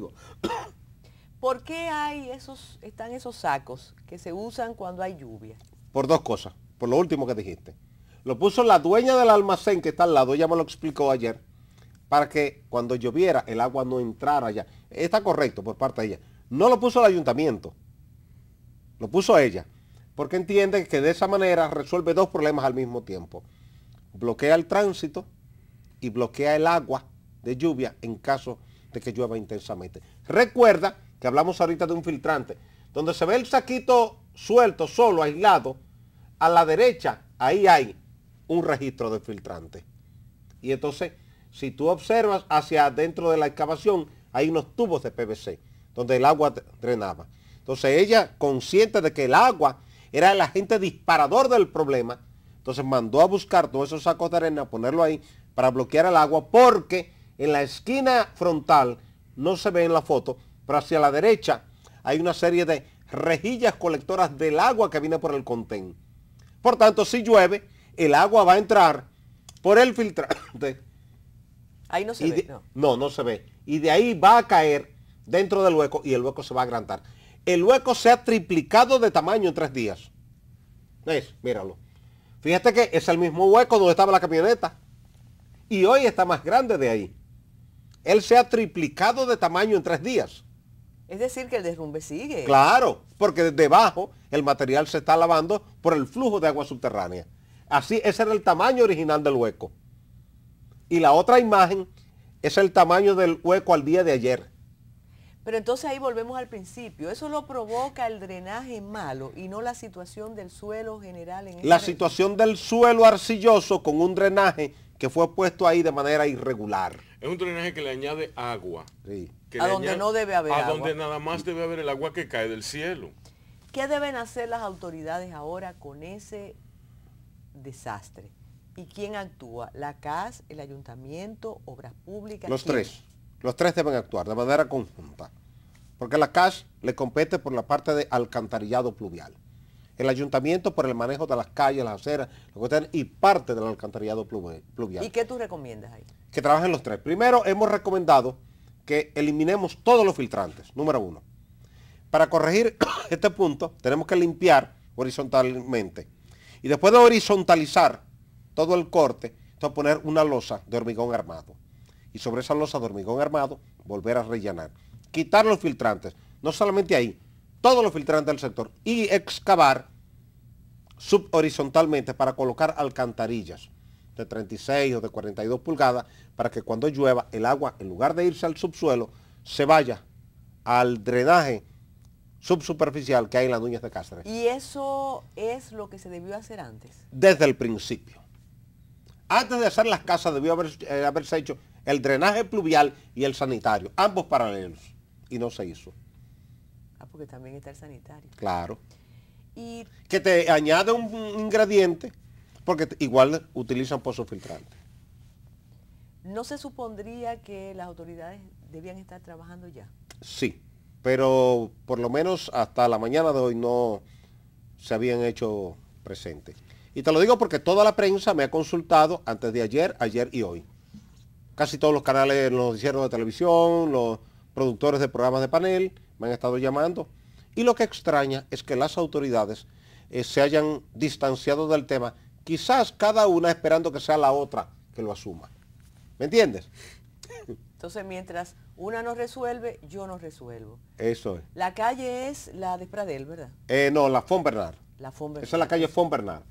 ¿Por qué hay esos, están esos sacos que se usan cuando hay lluvia? Por dos cosas, por lo último que dijiste. Lo puso la dueña del almacén que está al lado, ella me lo explicó ayer, para que cuando lloviera el agua no entrara allá. Está correcto por parte de ella. No lo puso el ayuntamiento, lo puso ella, porque entiende que de esa manera resuelve dos problemas al mismo tiempo. Bloquea el tránsito y bloquea el agua de lluvia en caso que llueva intensamente. Recuerda que hablamos ahorita de un filtrante, donde se ve el saquito suelto, solo, aislado, a la derecha, ahí hay un registro de filtrante. Y entonces, si tú observas hacia adentro de la excavación, hay unos tubos de PVC, donde el agua drenaba. Entonces ella, consciente de que el agua era el agente disparador del problema, entonces mandó a buscar todos esos sacos de arena, ponerlo ahí para bloquear el agua, porque en la esquina frontal, no se ve en la foto, pero hacia la derecha hay una serie de rejillas colectoras del agua que viene por el contén. Por tanto, si llueve, el agua va a entrar por el filtrante. Ahí no se ve. no. no, se ve. Y de ahí va a caer dentro del hueco y el hueco se va a agrandar. El hueco se ha triplicado de tamaño en tres días. Es, míralo. Fíjate que es el mismo hueco donde estaba la camioneta. Y hoy está más grande de ahí él se ha triplicado de tamaño en tres días. Es decir, que el derrumbe sigue. Claro, porque debajo el material se está lavando por el flujo de agua subterránea. Así, ese era el tamaño original del hueco. Y la otra imagen es el tamaño del hueco al día de ayer. Pero entonces ahí volvemos al principio. Eso lo provoca el drenaje malo y no la situación del suelo general. En la situación del suelo arcilloso con un drenaje que fue puesto ahí de manera irregular. Es un drenaje que le añade agua. a donde no debe haber agua. A donde nada más debe haber el agua que cae del cielo. ¿Qué deben hacer las autoridades ahora con ese desastre? ¿Y quién actúa? ¿La CAS, el ayuntamiento, Obras Públicas? Los tres. Los tres deben actuar de manera conjunta porque la CASH le compete por la parte de alcantarillado pluvial. El ayuntamiento por el manejo de las calles, las aceras, y parte del alcantarillado pluvial. ¿Y qué tú recomiendas ahí? Que trabajen los tres. Primero, hemos recomendado que eliminemos todos los filtrantes, número uno. Para corregir este punto, tenemos que limpiar horizontalmente. Y después de horizontalizar todo el corte, entonces poner una losa de hormigón armado. Y sobre esa losa de hormigón armado, volver a rellenar quitar los filtrantes, no solamente ahí, todos los filtrantes del sector y excavar subhorizontalmente para colocar alcantarillas de 36 o de 42 pulgadas para que cuando llueva el agua, en lugar de irse al subsuelo, se vaya al drenaje subsuperficial que hay en las Nuñas de Cáceres. ¿Y eso es lo que se debió hacer antes? Desde el principio. Antes de hacer las casas debió eh, haberse hecho el drenaje pluvial y el sanitario, ambos paralelos y no se hizo. Ah, porque también está el sanitario. Claro. Y... Que te añade un ingrediente, porque igual utilizan pozos filtrantes. ¿No se supondría que las autoridades debían estar trabajando ya? Sí, pero por lo menos hasta la mañana de hoy no se habían hecho presentes. Y te lo digo porque toda la prensa me ha consultado antes de ayer, ayer y hoy. Casi todos los canales, los hicieron de televisión, los productores de programas de panel, me han estado llamando. Y lo que extraña es que las autoridades eh, se hayan distanciado del tema, quizás cada una esperando que sea la otra que lo asuma. ¿Me entiendes? Entonces, mientras una no resuelve, yo no resuelvo. Eso es. La calle es la de Pradel, ¿verdad? Eh, no, la Fon Bernard. La Fon Esa es la calle Fon Bernard.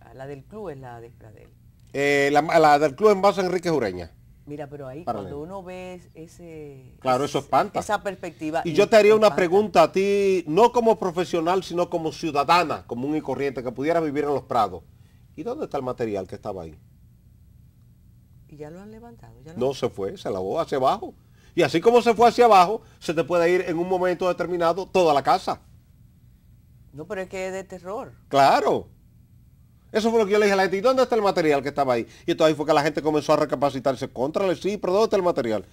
Ah, la del club es la de Pradel. Eh, la, del club en base Enrique Jureña. Mira, pero ahí cuando uno ve ese... Claro, eso espanta. Esa perspectiva. Y, yo te haría una pregunta a ti, no como profesional, sino como ciudadana común y corriente, que pudiera vivir en los prados. ¿Y dónde está el material que estaba ahí? Y ya lo han levantado. no se fue, se lavó hacia abajo. Y así como se fue hacia abajo, se te puede ir en un momento determinado toda la casa. No, pero es que es de terror. Claro. Eso fue lo que yo le dije a la gente. ¿Y dónde está el material que estaba ahí? Y entonces ahí fue que la gente comenzó a recapacitarse. Contra sí, pero ¿dónde está el material?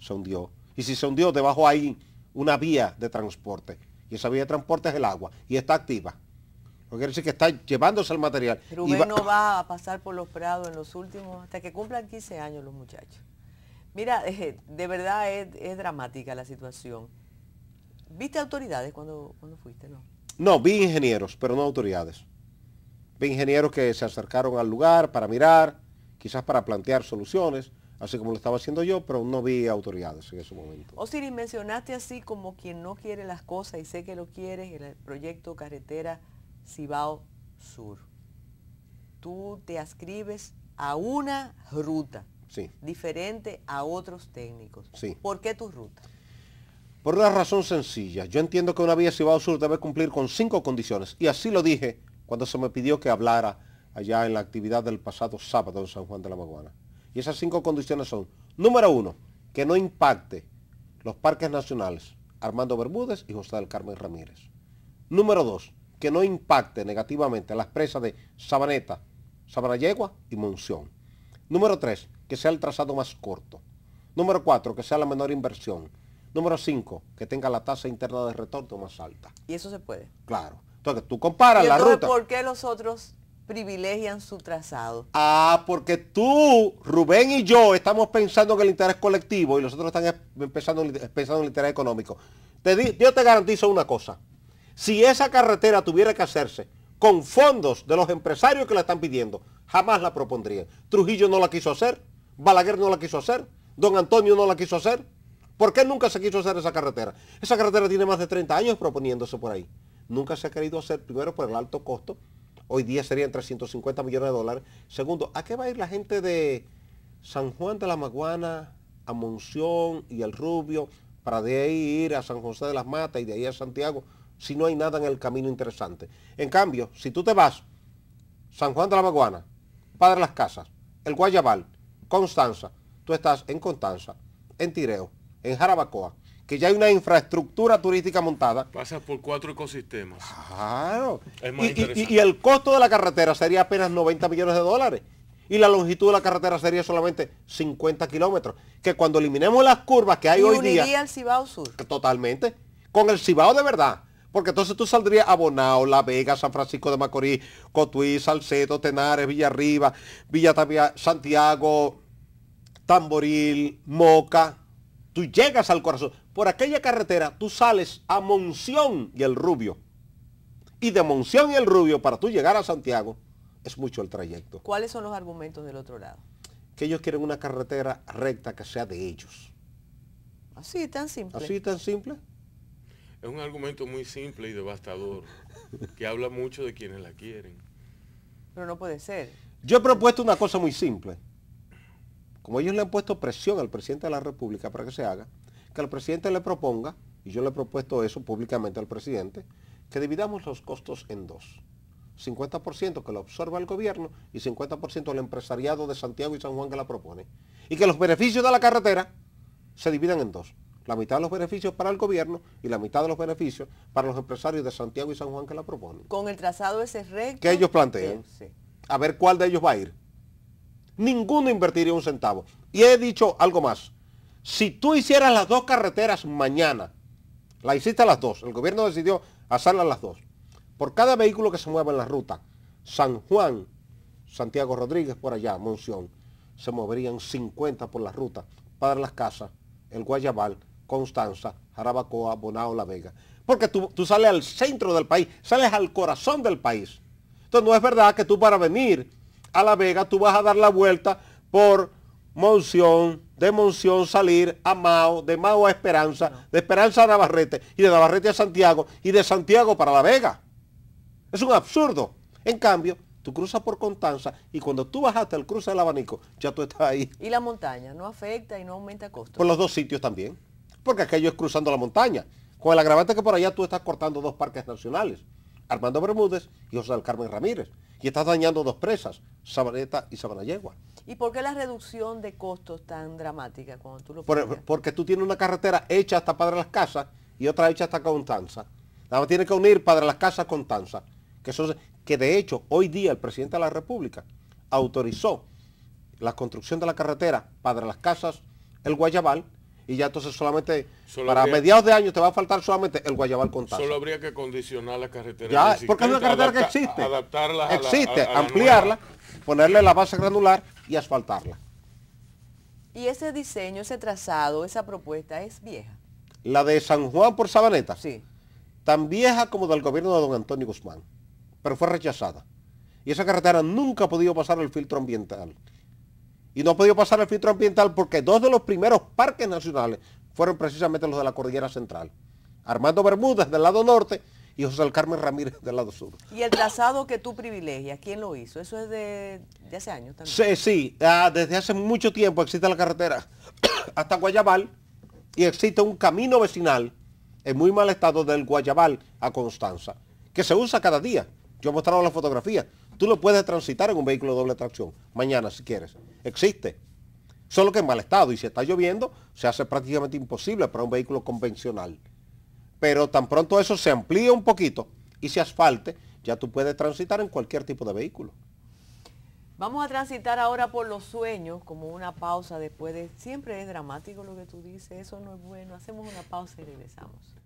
Se hundió. Y si se hundió, debajo hay una vía de transporte. Y esa vía de transporte es el agua. Y está activa. Lo quiere decir que está llevándose el material. Rubén no va a pasar por los prados en los últimos, hasta que cumplan 15 años los muchachos. Mira, eh, de verdad es, dramática la situación. ¿Viste autoridades cuando, fuiste, no? No, vi ingenieros, pero no autoridades. Ve ingenieros que se acercaron al lugar para mirar, quizás para plantear soluciones, así como lo estaba haciendo yo, pero no vi autoridades en ese momento. Osiris, mencionaste así como quien no quiere las cosas y sé que lo quieres, el proyecto Carretera Cibao Sur. Tú te ascribes a una ruta diferente a otros técnicos. Sí. ¿Por qué tu ruta? Por una razón sencilla. Yo entiendo que una vía Cibao Sur debe cumplir con cinco condiciones y así lo dije cuando se me pidió que hablara allá en la actividad del pasado sábado en San Juan de la Maguana. Y esas cinco condiciones son, número uno, que no impacte los parques nacionales Armando Bermúdez y José del Carmen Ramírez. Número dos, que no impacte negativamente las presas de Sabaneta, Sabanayegua y Monción. Número tres, que sea el trazado más corto. Número cuatro, que sea la menor inversión. Número cinco, que tenga la tasa interna de retorno más alta. ¿Y eso se puede? Claro. Entonces tú comparas la ruta. ¿Por qué los otros privilegian su trazado? Ah, porque tú, Rubén y yo estamos pensando en el interés colectivo y los otros están pensando, en el interés económico. Te, yo te garantizo una cosa. Si esa carretera tuviera que hacerse con fondos de los empresarios que la están pidiendo, jamás la propondrían. Trujillo no la quiso hacer, Balaguer no la quiso hacer, Don Antonio no la quiso hacer. ¿Por qué nunca se quiso hacer esa carretera? Esa carretera tiene más de 30 años proponiéndose por ahí nunca se ha querido hacer, primero por el alto costo, hoy día serían 350 millones de dólares. Segundo, ¿a qué va a ir la gente de San Juan de la Maguana a Monción y al Rubio para de ahí ir a San José de las Matas y de ahí a Santiago si no hay nada en el camino interesante? En cambio, si tú te vas, San Juan de la Maguana, Padre Las Casas, El Guayabal, Constanza, tú estás en Constanza, en Tireo, en Jarabacoa, que ya hay una infraestructura turística montada. Pasas por cuatro ecosistemas. Claro. y, el costo de la carretera sería apenas 90 millones de dólares. Y la longitud de la carretera sería solamente 50 kilómetros. Que cuando eliminemos las curvas que hay y hoy uniría día... el Cibao Sur. Totalmente. Con el Cibao de verdad. Porque entonces tú saldrías a Bonao, La Vega, San Francisco de Macorís, Cotuí, Salcedo, Tenares, Villarriba, Villa Tavia, Santiago, Tamboril, Moca. Tú llegas al corazón por aquella carretera tú sales a Monción y el Rubio. Y de Monción y el Rubio para tú llegar a Santiago es mucho el trayecto. ¿Cuáles son los argumentos del otro lado? Que ellos quieren una carretera recta que sea de ellos. Así tan simple. Así tan simple. Es un argumento muy simple y devastador, que habla mucho de quienes la quieren. Pero no puede ser. Yo he propuesto una cosa muy simple. Como ellos le han puesto presión al presidente de la República para que se haga, que el presidente le proponga, y yo le he propuesto eso públicamente al presidente, que dividamos los costos en dos. 50% que lo absorba el gobierno y 50% el empresariado de Santiago y San Juan que la propone. Y que los beneficios de la carretera se dividan en dos. La mitad de los beneficios para el gobierno y la mitad de los beneficios para los empresarios de Santiago y San Juan que la propone. Con el trazado ese recto. Que ellos plantean. A ver cuál de ellos va a ir. Ninguno invertiría un centavo. Y he dicho algo más. Si tú hicieras las dos carreteras mañana, la hiciste a las dos, el gobierno decidió hacerlas las dos. Por cada vehículo que se mueva en la ruta, San Juan, Santiago Rodríguez por allá, Monción, se moverían 50 por la ruta para las casas, el Guayabal, Constanza, Jarabacoa, Bonao, La Vega. Porque tú, tú sales al centro del país, sales al corazón del país. Entonces no es verdad que tú para venir a La Vega tú vas a dar la vuelta por Monción, de Monción salir a Mao, de Mao a Esperanza, de Esperanza a Navarrete y de Navarrete a Santiago y de Santiago para La Vega. Es un absurdo. En cambio, tú cruzas por Constanza y cuando tú bajaste el cruce del abanico, ya tú estás ahí. ¿Y la montaña no afecta y no aumenta costos? Por los dos sitios también, porque aquello es cruzando la montaña, con el agravante que por allá tú estás cortando dos parques nacionales. Armando Bermúdez y José del Carmen Ramírez. Y estás dañando dos presas, Sabaneta y Sabanayegua. ¿Y por qué la reducción de costos tan dramática cuando tú lo e-, Porque tú tienes una carretera hecha hasta Padre Las Casas y otra hecha hasta Contanza. Nada más tiene que unir Padre Las Casas con Tanza. Que, que de hecho hoy día el presidente de la República autorizó la construcción de la carretera Padre Las Casas, el Guayabal y ya entonces solamente para mediados de año te va a faltar solamente el guayabal con Solo habría que condicionar la carretera. Ya, porque es una carretera que existe. Adaptarla Existe, a la, ampliarla, ponerle la base granular y asfaltarla. Y ese diseño, ese trazado, esa propuesta es vieja. La de San Juan por Sabaneta. Sí. Tan vieja como del gobierno de don Antonio Guzmán, pero fue rechazada. Y esa carretera nunca ha podido pasar el filtro ambiental y no ha podido pasar el filtro ambiental porque dos de los primeros parques nacionales fueron precisamente los de la Cordillera Central. Armando Bermúdez del lado norte y José Carmen Ramírez del lado sur. Y el trazado que tú privilegias, ¿quién lo hizo? Eso es de, hace años también. Sí, sí, ah, desde hace mucho tiempo existe la carretera hasta Guayabal y existe un camino vecinal en muy mal estado del Guayabal a Constanza, que se usa cada día. Yo he mostrado la fotografía. Tú lo puedes transitar en un vehículo de doble tracción, mañana si quieres. Existe. Solo que en mal estado y si está lloviendo, se hace prácticamente imposible para un vehículo convencional. Pero tan pronto eso se amplíe un poquito y se asfalte, ya tú puedes transitar en cualquier tipo de vehículo. Vamos a transitar ahora por los sueños, como una pausa después de... Siempre es dramático lo que tú dices, eso no es bueno. Hacemos una pausa y regresamos.